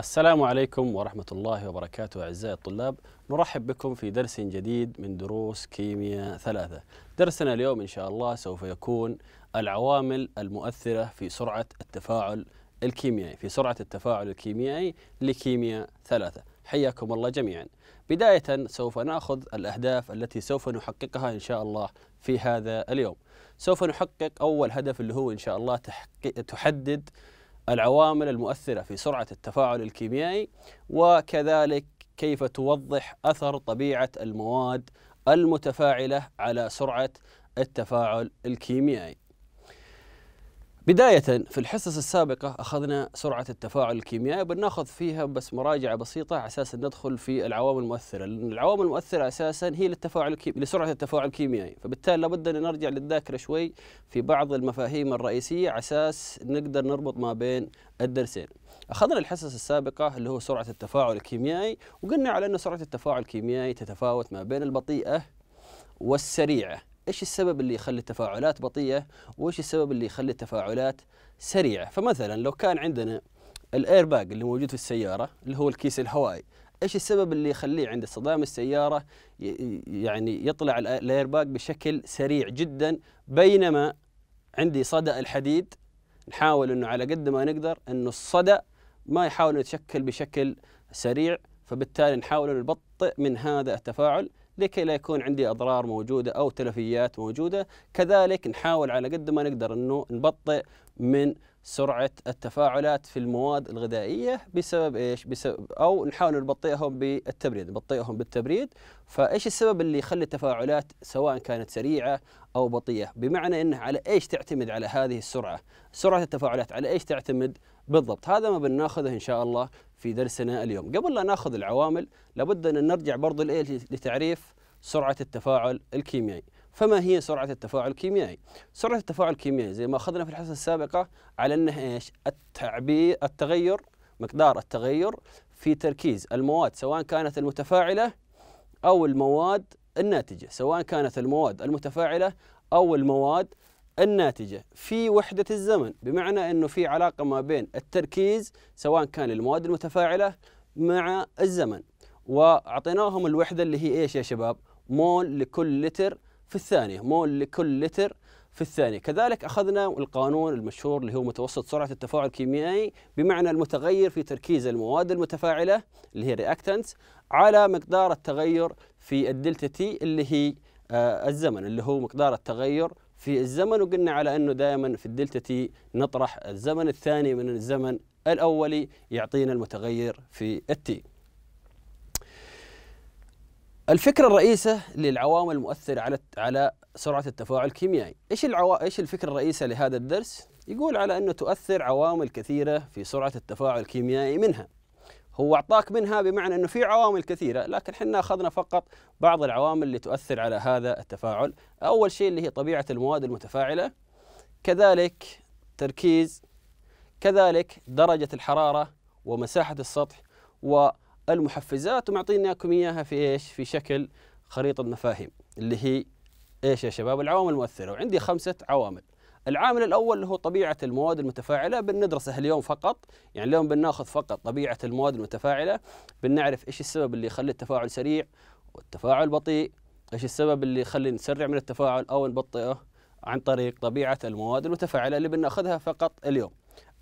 السلام عليكم ورحمة الله وبركاته أعزائي الطلاب نرحب بكم في درس جديد من دروس كيمياء ثلاثة درسنا اليوم إن شاء الله سوف يكون العوامل المؤثرة في سرعة التفاعل الكيميائي في سرعة التفاعل الكيميائي لكيمياء ثلاثة حياكم الله جميعا بداية سوف نأخذ الأهداف التي سوف نحققها إن شاء الله في هذا اليوم سوف نحقق أول هدف اللي هو إن شاء الله تحدد العوامل المؤثرة في سرعة التفاعل الكيميائي وكذلك كيف توضح أثر طبيعة المواد المتفاعلة على سرعة التفاعل الكيميائي بداية في الحصص السابقة أخذنا سرعة التفاعل الكيميائي بناخذ فيها بس مراجعة بسيطة على أساس ندخل في العوامل المؤثرة لأن العوامل المؤثرة أساسا هي للتفاعل الكيمي... لسرعة التفاعل الكيميائي فبالتالي لابد أن نرجع للذاكرة شوي في بعض المفاهيم الرئيسية على أساس نقدر نربط ما بين الدرسين أخذنا الحصص السابقة اللي هو سرعة التفاعل الكيميائي وقلنا على أن سرعة التفاعل الكيميائي تتفاوت ما بين البطيئة والسريعة ايش السبب اللي يخلي التفاعلات بطيئه وايش السبب اللي يخلي التفاعلات سريعه فمثلا لو كان عندنا الاير اللي موجود في السياره اللي هو الكيس الهوائي ايش السبب اللي يخليه عند اصطدام السياره يعني يطلع الاير بشكل سريع جدا بينما عندي صدى الحديد نحاول انه على قد ما نقدر انه الصدى ما يحاول يتشكل بشكل سريع فبالتالي نحاول نبطئ من هذا التفاعل لكي لا يكون عندي اضرار موجوده او تلفيات موجوده كذلك نحاول على قد ما نقدر انه نبطئ من سرعه التفاعلات في المواد الغذائيه بسبب ايش بسبب او نحاول نبطئهم بالتبريد نبطئهم بالتبريد فايش السبب اللي يخلي التفاعلات سواء كانت سريعه او بطيئه بمعنى انه على ايش تعتمد على هذه السرعه سرعه التفاعلات على ايش تعتمد بالضبط هذا ما بناخذه ان شاء الله في درسنا اليوم قبل لا ناخذ العوامل لابد أن نرجع برضو لتعريف سرعة التفاعل الكيميائي فما هي سرعة التفاعل الكيميائي؟ سرعة التفاعل الكيميائي زي ما أخذنا في الحصة السابقة على أنها إيش؟ التعبير التغير مقدار التغير في تركيز المواد سواء كانت المتفاعلة أو المواد الناتجة سواء كانت المواد المتفاعلة أو المواد الناتجة في وحدة الزمن بمعنى أنه في علاقة ما بين التركيز سواء كان للمواد المتفاعلة مع الزمن وأعطيناهم الوحدة اللي هي إيش يا شباب مول لكل لتر في الثانية مول لكل لتر في الثانية كذلك أخذنا القانون المشهور اللي هو متوسط سرعة التفاعل الكيميائي بمعنى المتغير في تركيز المواد المتفاعلة اللي هي رياكتنتس على مقدار التغير في الدلتا تي اللي هي آه الزمن اللي هو مقدار التغير في الزمن وقلنا على أنه دائما في الدلتا تي نطرح الزمن الثاني من الزمن الأولي يعطينا المتغير في التي الفكرة الرئيسة للعوامل المؤثرة على على سرعة التفاعل الكيميائي، ايش العوا... ايش الفكرة الرئيسة لهذا الدرس؟ يقول على انه تؤثر عوامل كثيرة في سرعة التفاعل الكيميائي منها هو أعطاك منها بمعنى أنه في عوامل كثيرة لكن احنا أخذنا فقط بعض العوامل اللي تؤثر على هذا التفاعل أول شيء اللي هي طبيعة المواد المتفاعلة كذلك تركيز كذلك درجة الحرارة ومساحة السطح والمحفزات ومعطيناكم إياها في إيش في شكل خريطة مفاهيم اللي هي إيش يا شباب العوامل المؤثرة وعندي خمسة عوامل العامل الاول اللي هو طبيعه المواد المتفاعله بندرسه اليوم فقط يعني اليوم بناخذ فقط طبيعه المواد المتفاعله بنعرف ايش السبب اللي يخلي التفاعل سريع والتفاعل بطيء ايش السبب اللي يخلي نسرع من التفاعل او نبطئه عن طريق طبيعه المواد المتفاعله اللي بناخذها فقط اليوم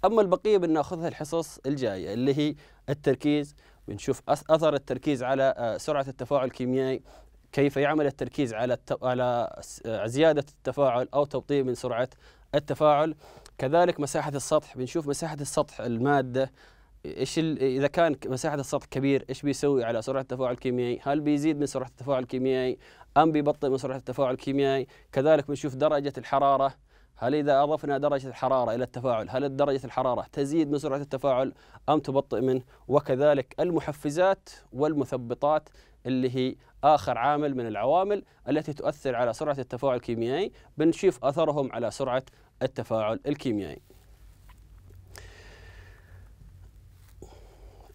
اما البقيه بناخذها الحصص الجايه اللي هي التركيز بنشوف اثر التركيز على آه، سرعه التفاعل الكيميائي كيف يعمل التركيز على على آه، زياده التفاعل او تبطيء من سرعه التفاعل كذلك مساحة السطح بنشوف مساحة السطح المادة ايش اذا كان مساحه السطح كبير ايش بيسوي على سرعه التفاعل الكيميائي؟ هل بيزيد من سرعه التفاعل الكيميائي ام بيبطئ من سرعه التفاعل الكيميائي؟ كذلك بنشوف درجه الحراره هل إذا أضفنا درجة الحرارة إلى التفاعل هل درجة الحرارة تزيد من سرعة التفاعل أم تبطئ منه وكذلك المحفزات والمثبطات اللي هي آخر عامل من العوامل التي تؤثر على سرعة التفاعل الكيميائي بنشوف أثرهم على سرعة التفاعل الكيميائي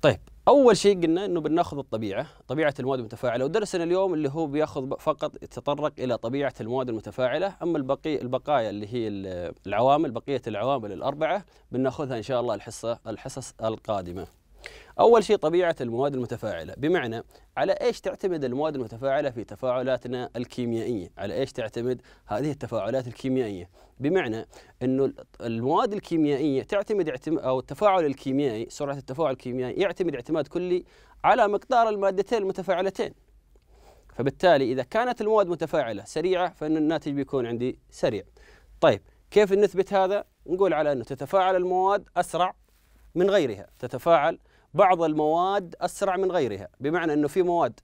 طيب اول شيء قلنا انه بناخذ الطبيعه طبيعه المواد المتفاعله ودرسنا اليوم اللي هو بياخذ فقط يتطرق الى طبيعه المواد المتفاعله اما البقي البقايا اللي هي العوامل بقيه العوامل الاربعه بناخذها ان شاء الله الحصه الحصص القادمه أول شيء طبيعة المواد المتفاعلة بمعنى على إيش تعتمد المواد المتفاعلة في تفاعلاتنا الكيميائية على إيش تعتمد هذه التفاعلات الكيميائية بمعنى أنه المواد الكيميائية تعتمد اعتم... أو التفاعل الكيميائي سرعة التفاعل الكيميائي يعتمد اعتماد كلي على مقدار المادتين المتفاعلتين فبالتالي إذا كانت المواد متفاعلة سريعة فإن الناتج بيكون عندي سريع طيب كيف نثبت هذا؟ نقول على أنه تتفاعل المواد أسرع من غيرها تتفاعل بعض المواد أسرع من غيرها بمعنى أنه في مواد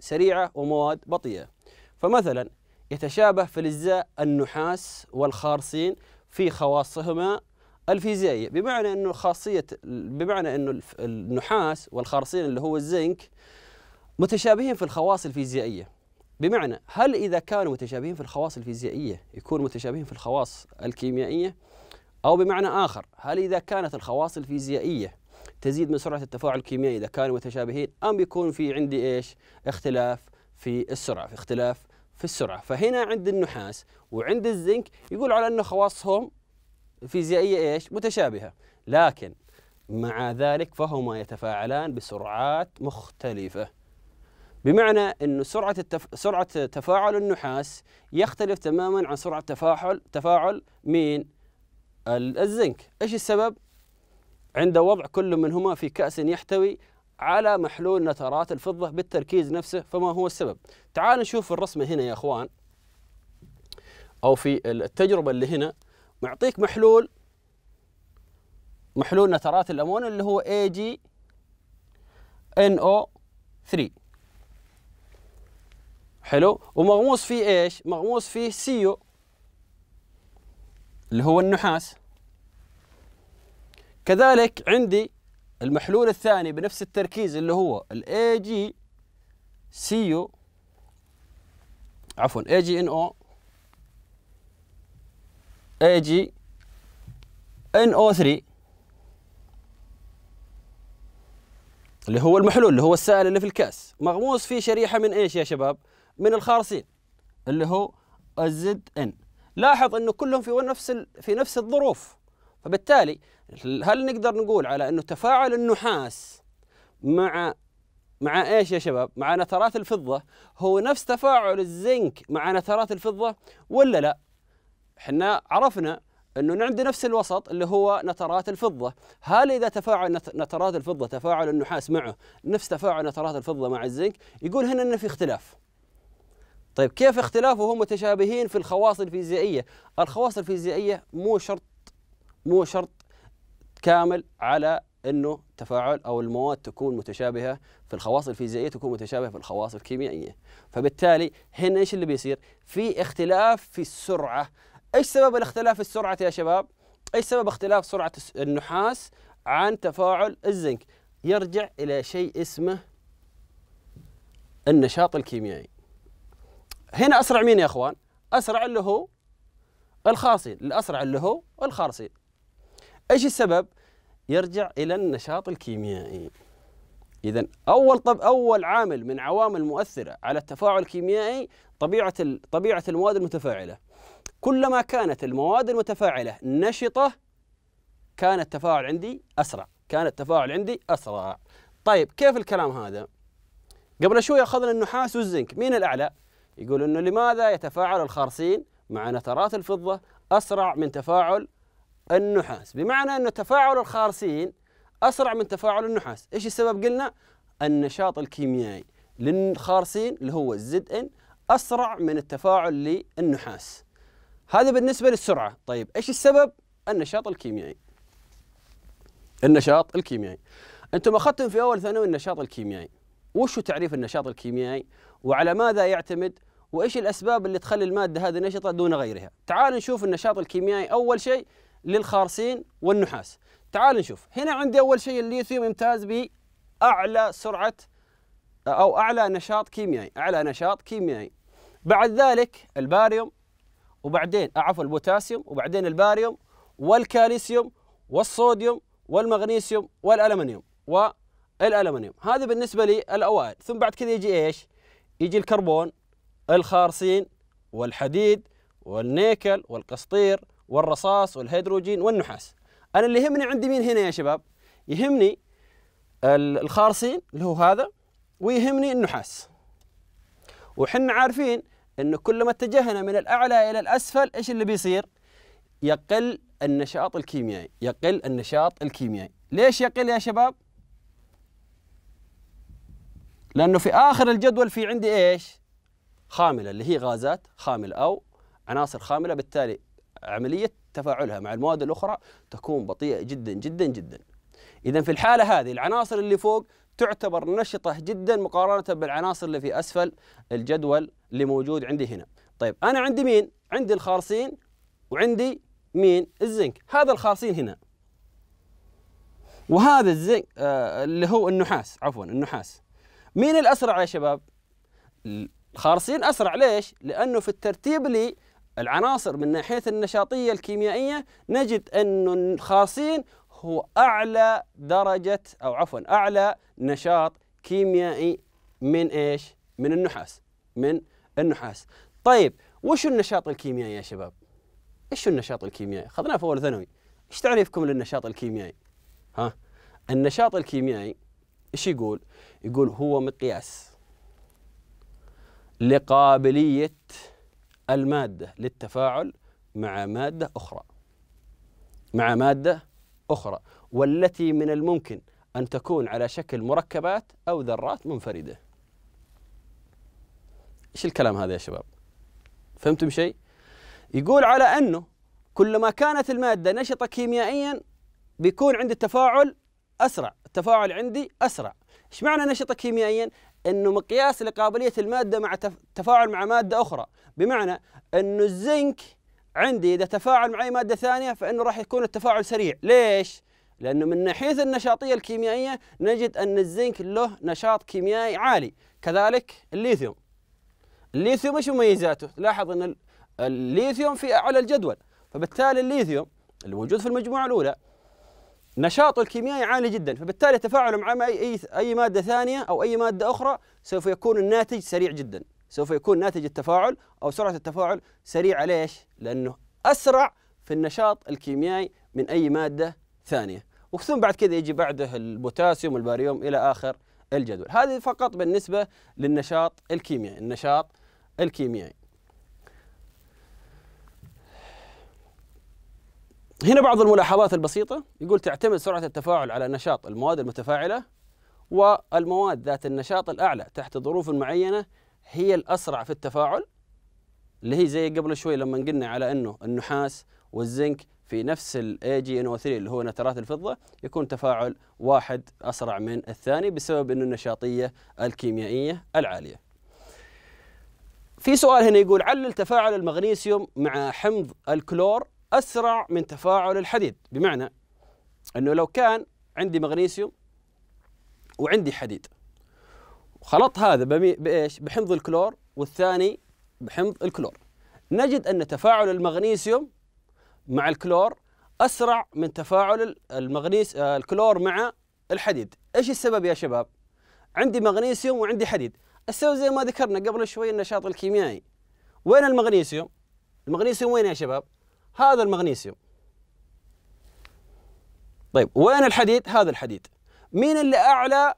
سريعة ومواد بطيئة فمثلا يتشابه في الاجزاء النحاس والخارصين في خواصهما الفيزيائية بمعنى أنه خاصية بمعنى أنه النحاس والخارصين اللي هو الزنك متشابهين في الخواص الفيزيائية بمعنى هل إذا كانوا متشابهين في الخواص الفيزيائية يكونوا متشابهين في الخواص الكيميائية أو بمعنى آخر هل إذا كانت الخواص الفيزيائية تزيد من سرعة التفاعل الكيميائي إذا كانوا متشابهين أم يكون في عندي إيش اختلاف في السرعة في اختلاف في السرعة فهنا عند النحاس وعند الزنك يقول على أنه خواصهم فيزيائية إيش متشابهة لكن مع ذلك فهما يتفاعلان بسرعات مختلفة بمعنى أن سرعة, التف... سرعة تفاعل النحاس يختلف تماما عن سرعة تفاعل تفاعل مين؟ الزنك إيش السبب؟ عند وضع كل منهما في كأس يحتوي على محلول نترات الفضة بالتركيز نفسه فما هو السبب تعال نشوف الرسمة هنا يا أخوان أو في التجربة اللي هنا معطيك محلول محلول نترات الأمون اللي هو AgNO3 حلو ومغموس فيه ايش مغموس فيه CO اللي هو النحاس كذلك عندي المحلول الثاني بنفس التركيز اللي هو الـ AG سيو عفوا AG NO AG no 3 اللي هو المحلول اللي هو السائل اللي في الكاس مغموس فيه شريحه من ايش يا شباب؟ من الخارصين اللي هو الزد ان لاحظ انه كلهم في نفس في نفس الظروف فبالتالي هل نقدر نقول على انه تفاعل النحاس مع مع ايش يا شباب؟ مع نترات الفضه هو نفس تفاعل الزنك مع نترات الفضه ولا لا؟ احنا عرفنا انه عندي نفس الوسط اللي هو نترات الفضه، هل اذا تفاعل نترات الفضه تفاعل النحاس معه نفس تفاعل نترات الفضه مع الزنك؟ يقول هنا انه في اختلاف. طيب كيف اختلاف وهم متشابهين في الخواص الفيزيائيه؟ الخواص الفيزيائيه مو شرط مو شرط كامل على انه تفاعل او المواد تكون متشابهه في الخواص الفيزيائيه تكون متشابهه في الخواص الكيميائيه فبالتالي هنا ايش اللي بيصير في اختلاف في السرعه ايش سبب الاختلاف في السرعه يا شباب ايش سبب اختلاف سرعه النحاس عن تفاعل الزنك يرجع الى شيء اسمه النشاط الكيميائي هنا اسرع مين يا اخوان اسرع اللي هو الخاصين الاسرع اللي هو الخارصين ايش السبب؟ يرجع الى النشاط الكيميائي. اذا اول طب اول عامل من عوامل مؤثره على التفاعل الكيميائي طبيعه طبيعه المواد المتفاعله. كلما كانت المواد المتفاعله نشطه كان التفاعل عندي اسرع، كان التفاعل عندي اسرع. طيب كيف الكلام هذا؟ قبل شوي اخذنا النحاس والزنك، مين الاعلى؟ يقول انه لماذا يتفاعل الخارصين مع نترات الفضه اسرع من تفاعل النحاس بمعنى أن تفاعل الخارسين أسرع من تفاعل النحاس إيش السبب قلنا النشاط الكيميائي للخارسين اللي هو الزد إن أسرع من التفاعل للنحاس هذا بالنسبة للسرعة طيب إيش السبب النشاط الكيميائي النشاط الكيميائي أنتم أخذتم في أول ثانوي النشاط الكيميائي وش تعريف النشاط الكيميائي وعلى ماذا يعتمد وايش الاسباب اللي تخلي الماده هذه نشطه دون غيرها تعالوا نشوف النشاط الكيميائي اول شيء للخارسين والنحاس تعال نشوف هنا عندي أول شيء الليثيوم يمتاز بأعلى سرعة أو أعلى نشاط كيميائي أعلى نشاط كيميائي بعد ذلك الباريوم وبعدين آه، عفوا البوتاسيوم وبعدين الباريوم والكالسيوم والصوديوم والمغنيسيوم والألمنيوم والألمنيوم هذا بالنسبة للأوائل ثم بعد كذا يجي إيش يجي الكربون الخارصين والحديد والنيكل والقسطير والرصاص والهيدروجين والنحاس انا اللي يهمني عندي مين هنا يا شباب يهمني الخارصين اللي هو هذا ويهمني النحاس وحنا عارفين انه كل ما اتجهنا من الاعلى الى الاسفل ايش اللي بيصير يقل النشاط الكيميائي يقل النشاط الكيميائي ليش يقل يا شباب لانه في اخر الجدول في عندي ايش خامله اللي هي غازات خامله او عناصر خامله بالتالي عملية تفاعلها مع المواد الأخرى تكون بطيئة جدا جدا جدا إذا في الحالة هذه العناصر اللي فوق تعتبر نشطة جدا مقارنة بالعناصر اللي في أسفل الجدول اللي موجود عندي هنا طيب أنا عندي مين؟ عندي الخالصين وعندي مين؟ الزنك هذا الخالصين هنا وهذا الزنك آه، اللي هو النحاس عفوا النحاس مين الأسرع يا شباب؟ الخالصين أسرع ليش؟ لأنه في الترتيب اللي العناصر من ناحية النشاطية الكيميائية نجد أن الخاصين هو أعلى درجة أو عفوا أعلى نشاط كيميائي من إيش؟ من النحاس من النحاس طيب وش النشاط الكيميائي يا شباب؟ ايش النشاط الكيميائي؟ خذناه في أول ثانوي ايش تعريفكم للنشاط الكيميائي؟ ها؟ النشاط الكيميائي ايش يقول؟ يقول هو مقياس لقابلية المادة للتفاعل مع مادة أخرى مع مادة أخرى والتي من الممكن أن تكون على شكل مركبات أو ذرات منفردة إيش الكلام هذا يا شباب فهمتم شيء يقول على أنه كلما كانت المادة نشطة كيميائيا بيكون عندي التفاعل أسرع التفاعل عندي أسرع إيش معنى نشطة كيميائيا انه مقياس لقابليه الماده مع تفاعل مع ماده اخرى بمعنى انه الزنك عندي اذا تفاعل مع اي ماده ثانيه فانه راح يكون التفاعل سريع ليش لانه من ناحيه النشاطيه الكيميائيه نجد ان الزنك له نشاط كيميائي عالي كذلك الليثيوم الليثيوم ايش مميزاته لاحظ ان الليثيوم في اعلى الجدول فبالتالي الليثيوم الموجود في المجموعه الاولى نشاطه الكيميائي عالي جدا فبالتالي تفاعله مع اي اي ماده ثانيه او اي ماده اخرى سوف يكون الناتج سريع جدا سوف يكون ناتج التفاعل او سرعه التفاعل سريعه ليش؟ لانه اسرع في النشاط الكيميائي من اي ماده ثانيه وثم بعد كذا يجي بعده البوتاسيوم والباريوم الى اخر الجدول هذه فقط بالنسبه للنشاط الكيميائي النشاط الكيميائي هنا بعض الملاحظات البسيطة يقول تعتمد سرعة التفاعل على نشاط المواد المتفاعلة والمواد ذات النشاط الأعلى تحت ظروف معينة هي الأسرع في التفاعل اللي هي زي قبل شوي لما قلنا على أنه النحاس والزنك في نفس الـ AgNO3 اللي هو نترات الفضة يكون تفاعل واحد أسرع من الثاني بسبب أنه النشاطية الكيميائية العالية في سؤال هنا يقول علل تفاعل المغنيسيوم مع حمض الكلور أسرع من تفاعل الحديد بمعنى أنه لو كان عندي مغنيسيوم وعندي حديد وخلط هذا بإيش بحمض الكلور والثاني بحمض الكلور نجد أن تفاعل المغنيسيوم مع الكلور أسرع من تفاعل المغنيس آه، الكلور مع الحديد إيش السبب يا شباب عندي مغنيسيوم وعندي حديد السبب زي ما ذكرنا قبل شوي النشاط الكيميائي وين المغنيسيوم المغنيسيوم وين يا شباب هذا المغنيسيوم طيب وين الحديد هذا الحديد مين اللي اعلى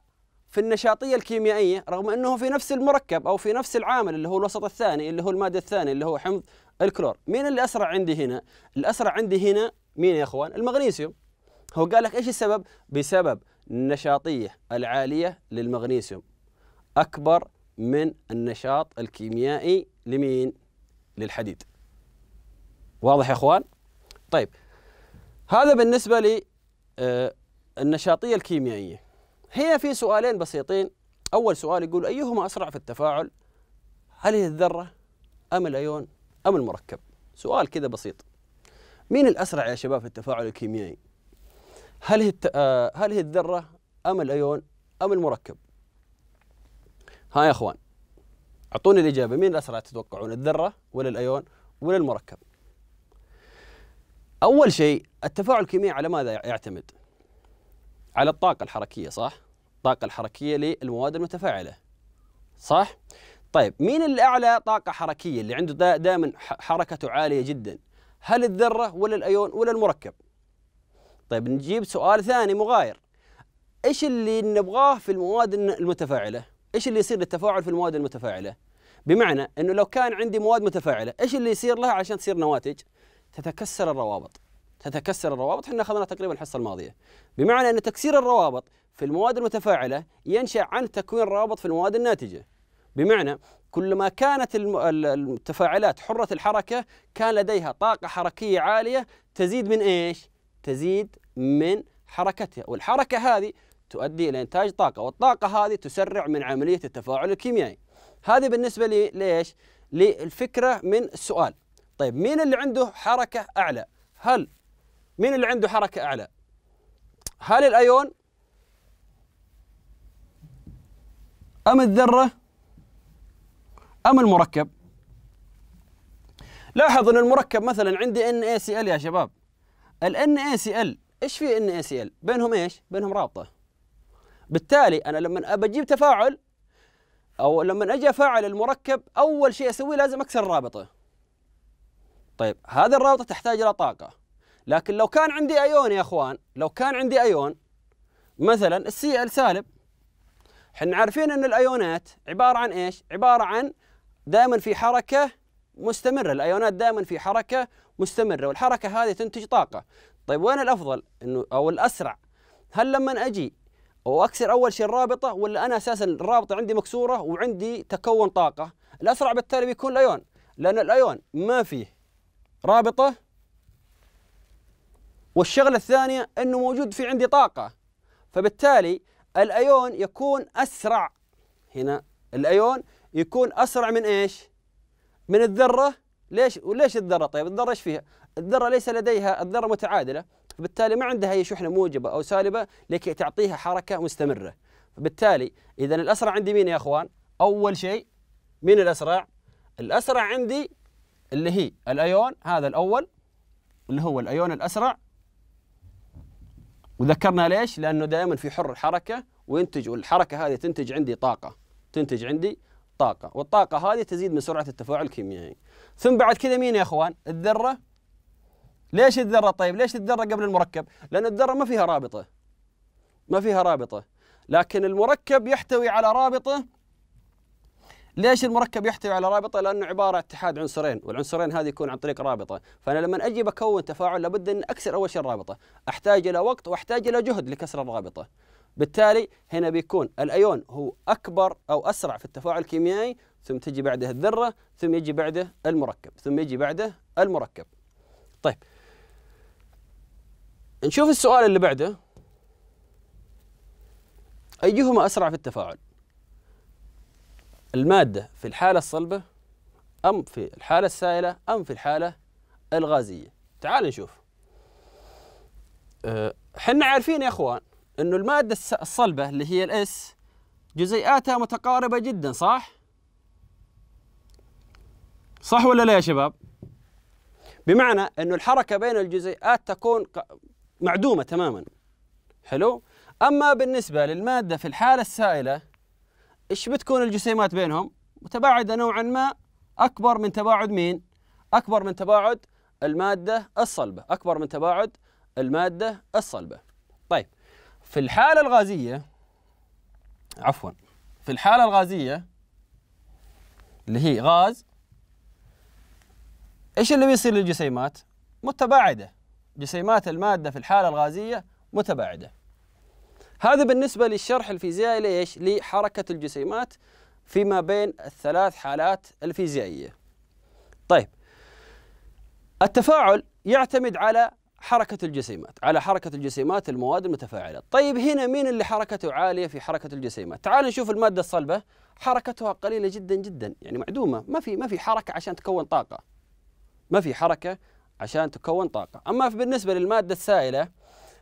في النشاطية الكيميائية رغم أنه في نفس المركب أو في نفس العامل اللي هو الوسط الثاني اللي هو المادة الثانية اللي هو حمض الكلور مين اللي أسرع عندي هنا؟ الأسرع عندي هنا مين يا أخوان؟ المغنيسيوم هو قال لك إيش السبب؟ بسبب النشاطية العالية للمغنيسيوم أكبر من النشاط الكيميائي لمين؟ للحديد واضح يا اخوان طيب هذا بالنسبه لي آه، النشاطيه الكيميائيه هنا في سؤالين بسيطين اول سؤال يقول ايهما اسرع في التفاعل هل هي الذره ام الايون ام المركب سؤال كذا بسيط مين الاسرع يا شباب في التفاعل الكيميائي هل هي الت... آه، هل هي الذره ام الايون ام المركب ها يا اخوان اعطوني الاجابه مين الاسرع تتوقعون الذره ولا الايون ولا المركب اول شيء التفاعل الكيميائي على ماذا يعتمد؟ على الطاقه الحركيه صح؟ الطاقه الحركيه للمواد المتفاعله صح؟ طيب مين اللي اعلى طاقه حركيه اللي عنده دائما حركته عاليه جدا؟ هل الذره ولا الايون ولا المركب؟ طيب نجيب سؤال ثاني مغاير ايش اللي نبغاه في المواد المتفاعله؟ ايش اللي يصير للتفاعل في المواد المتفاعله؟ بمعنى انه لو كان عندي مواد متفاعله، ايش اللي يصير لها عشان تصير نواتج؟ تتكسر الروابط تتكسر الروابط احنا اخذنا تقريبا الحصه الماضيه بمعنى ان تكسير الروابط في المواد المتفاعله ينشا عن تكوين روابط في المواد الناتجه بمعنى كلما كانت التفاعلات حره الحركه كان لديها طاقه حركيه عاليه تزيد من ايش تزيد من حركتها والحركه هذه تؤدي الى انتاج طاقه والطاقه هذه تسرع من عمليه التفاعل الكيميائي هذه بالنسبه لي ليش للفكره من السؤال طيب مين اللي عنده حركة أعلى؟ هل مين اللي عنده حركة أعلى؟ هل الأيون أم الذرة أم المركب؟ لاحظ أن المركب مثلا عندي NaCl يا شباب ال NaCl إيش في NaCl؟ بينهم إيش؟ بينهم رابطة بالتالي أنا لما أبى أجيب تفاعل أو لما أجي أفاعل المركب أول شيء أسويه لازم أكسر الرابطة طيب هذه الرابطه تحتاج الى طاقه لكن لو كان عندي ايون يا اخوان لو كان عندي ايون مثلا السي ال سالب احنا عارفين ان الايونات عباره عن ايش؟ عباره عن دائما في حركه مستمره، الايونات دائما في حركه مستمره والحركه هذه تنتج طاقه. طيب وين الافضل انه او الاسرع؟ هل لما اجي واكسر اول شيء الرابطه ولا انا اساسا الرابطه عندي مكسوره وعندي تكون طاقه؟ الاسرع بالتالي بيكون الايون لان الايون ما فيه رابطة والشغلة الثانية أنه موجود في عندي طاقة فبالتالي الأيون يكون أسرع هنا الأيون يكون أسرع من إيش؟ من الذرة ليش وليش الذرة طيب الذرة إيش فيها؟ الذرة ليس لديها الذرة متعادلة فبالتالي ما عندها أي شحنة موجبة أو سالبة لكي تعطيها حركة مستمرة فبالتالي إذا الأسرع عندي مين يا أخوان؟ أول شيء مين الأسرع؟ الأسرع عندي اللي هي الايون هذا الاول اللي هو الايون الاسرع وذكرنا ليش؟ لانه دائما في حر الحركه وينتج والحركه هذه تنتج عندي طاقه تنتج عندي طاقه والطاقه هذه تزيد من سرعه التفاعل الكيميائي ثم بعد كذا مين يا اخوان؟ الذره ليش الذره طيب؟ ليش الذره قبل المركب؟ لان الذره ما فيها رابطه ما فيها رابطه لكن المركب يحتوي على رابطه ليش المركب يحتوي على رابطه؟ لانه عباره عن اتحاد عنصرين، والعنصرين هذه يكون عن طريق رابطه، فانا لما اجي بكون تفاعل لابد ان اكسر اول شيء الرابطه، احتاج الى وقت واحتاج الى جهد لكسر الرابطه. بالتالي هنا بيكون الايون هو اكبر او اسرع في التفاعل الكيميائي، ثم تجي بعده الذره، ثم يجي بعده المركب، ثم يجي بعده المركب. طيب نشوف السؤال اللي بعده ايهما اسرع في التفاعل؟ المادة في الحالة الصلبة أم في الحالة السائلة أم في الحالة الغازية تعال نشوف أه، حنا عارفين يا أخوان أنه المادة الصلبة اللي هي الإس جزيئاتها متقاربة جدا صح؟ صح ولا لا يا شباب؟ بمعنى أنه الحركة بين الجزيئات تكون معدومة تماما حلو؟ أما بالنسبة للمادة في الحالة السائلة ايش بتكون الجسيمات بينهم؟ متباعده نوعا ما اكبر من تباعد مين؟ اكبر من تباعد الماده الصلبه، اكبر من تباعد الماده الصلبه. طيب في الحاله الغازيه عفوا في الحاله الغازيه اللي هي غاز ايش اللي بيصير للجسيمات؟ متباعده جسيمات الماده في الحاله الغازيه متباعده هذا بالنسبة للشرح الفيزيائي ليش؟ لحركة الجسيمات فيما بين الثلاث حالات الفيزيائية. طيب التفاعل يعتمد على حركة الجسيمات، على حركة الجسيمات المواد المتفاعلة. طيب هنا مين اللي حركته عالية في حركة الجسيمات؟ تعال نشوف المادة الصلبة حركتها قليلة جدا جدا، يعني معدومة، ما في ما في حركة عشان تكون طاقة. ما في حركة عشان تكون طاقة، أما بالنسبة للمادة السائلة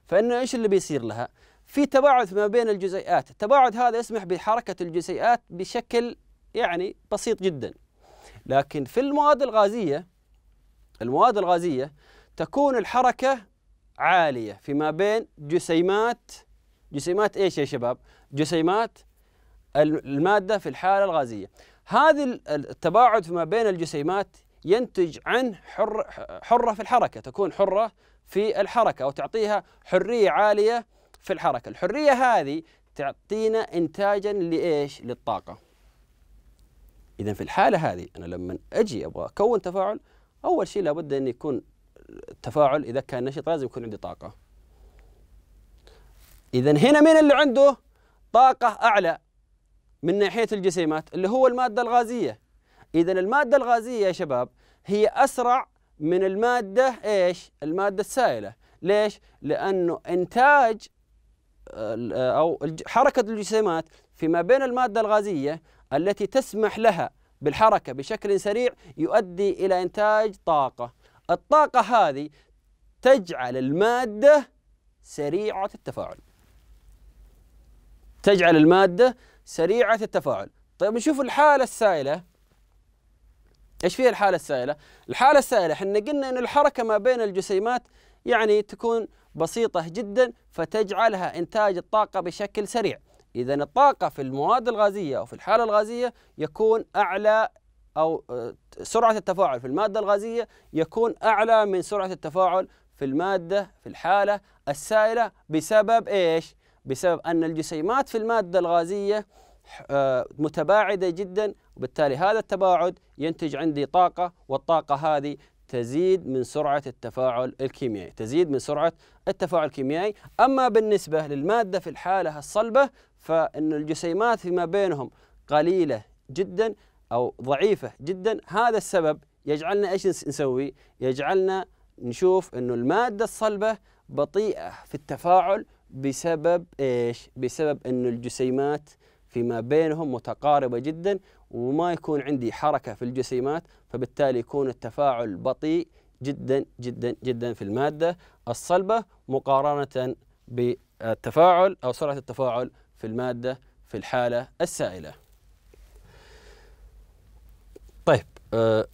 فإنه إيش اللي بيصير لها؟ في تباعد ما بين الجزيئات التباعد هذا يسمح بحركة الجزيئات بشكل يعني بسيط جدا لكن في المواد الغازية المواد الغازية تكون الحركة عالية فيما بين جسيمات جسيمات ايش يا شباب؟ جسيمات المادة في الحالة الغازية هذه التباعد فيما بين الجسيمات ينتج عن حر حرة في الحركة تكون حرة في الحركة أو تعطيها حرية عالية في الحركة الحرية هذه تعطينا إنتاجا لإيش للطاقة إذا في الحالة هذه أنا لما أجي أبغى أكون تفاعل أول شيء لابد أن يكون التفاعل إذا كان نشيط لازم يكون عندي طاقة إذا هنا مين اللي عنده طاقة أعلى من ناحية الجسيمات اللي هو المادة الغازية إذا المادة الغازية يا شباب هي أسرع من المادة إيش المادة السائلة ليش؟ لأنه إنتاج أو حركة الجسيمات فيما بين المادة الغازية التي تسمح لها بالحركة بشكل سريع يؤدي إلى إنتاج طاقة الطاقة هذه تجعل المادة سريعة التفاعل تجعل المادة سريعة التفاعل طيب نشوف الحالة السائلة ايش فيها الحالة السائلة؟ الحالة السائلة احنا قلنا ان الحركة ما بين الجسيمات يعني تكون بسيطة جدا فتجعلها إنتاج الطاقة بشكل سريع إذا الطاقة في المواد الغازية أو في الحالة الغازية يكون أعلى أو آه، سرعة التفاعل في المادة الغازية يكون أعلى من سرعة التفاعل في المادة في الحالة السائلة بسبب إيش؟ بسبب أن الجسيمات في المادة الغازية آه، متباعدة جدا وبالتالي هذا التباعد ينتج عندي طاقة والطاقة هذه تزيد من سرعة التفاعل الكيميائي تزيد من سرعة التفاعل الكيميائي أما بالنسبة للمادة في الحالة الصلبة فإن الجسيمات فيما بينهم قليلة جدا أو ضعيفة جدا هذا السبب يجعلنا إيش نسوي يجعلنا نشوف أنه المادة الصلبة بطيئة في التفاعل بسبب إيش بسبب أن الجسيمات فيما بينهم متقاربة جدا وما يكون عندي حركة في الجسيمات فبالتالي يكون التفاعل بطيء جدا جدا جدا في المادة الصلبة مقارنة بالتفاعل أو سرعة التفاعل في المادة في الحالة السائلة طيب آه،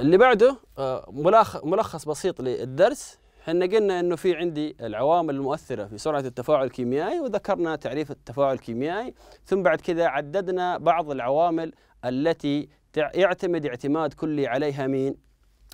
اللي بعده آه، ملخص بسيط للدرس احنا قلنا انه في عندي العوامل المؤثره في سرعه التفاعل الكيميائي وذكرنا تعريف التفاعل الكيميائي ثم بعد كذا عددنا بعض العوامل التي يعتمد اعتماد كلي عليها مين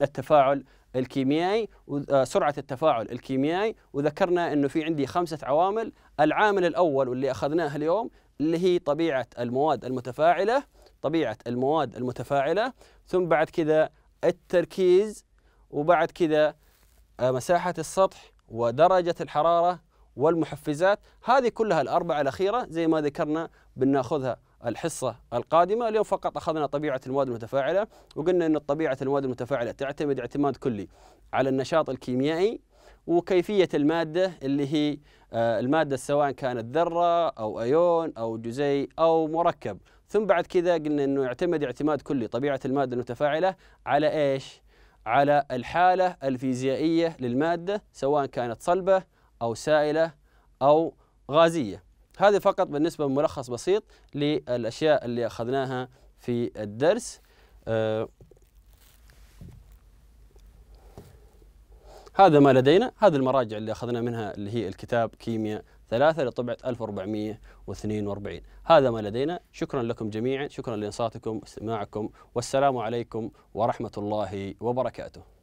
التفاعل الكيميائي آه، سرعة التفاعل الكيميائي وذكرنا أنه في عندي خمسة عوامل العامل الأول واللي أخذناه اليوم اللي هي طبيعة المواد المتفاعلة طبيعة المواد المتفاعلة ثم بعد كذا التركيز وبعد كذا آه، مساحة السطح ودرجة الحرارة والمحفزات هذه كلها الأربعة الأخيرة زي ما ذكرنا بناخذها الحصة القادمة اليوم فقط أخذنا طبيعة المواد المتفاعلة وقلنا أن طبيعة المواد المتفاعلة تعتمد اعتماد كلي على النشاط الكيميائي وكيفية المادة اللي هي آه، المادة سواء كانت ذرة أو أيون أو جزيء أو مركب ثم بعد كذا قلنا أنه يعتمد اعتماد كلي طبيعة المادة المتفاعلة على إيش؟ على الحالة الفيزيائية للمادة سواء كانت صلبة أو سائلة أو غازية هذا فقط بالنسبة ملخص بسيط للأشياء اللي أخذناها في الدرس آه هذا ما لدينا هذه المراجع اللي أخذنا منها اللي هي الكتاب كيمياء ثلاثة لطبعة 1442 هذا ما لدينا شكرا لكم جميعا شكرا لإنصاتكم واستماعكم والسلام عليكم ورحمة الله وبركاته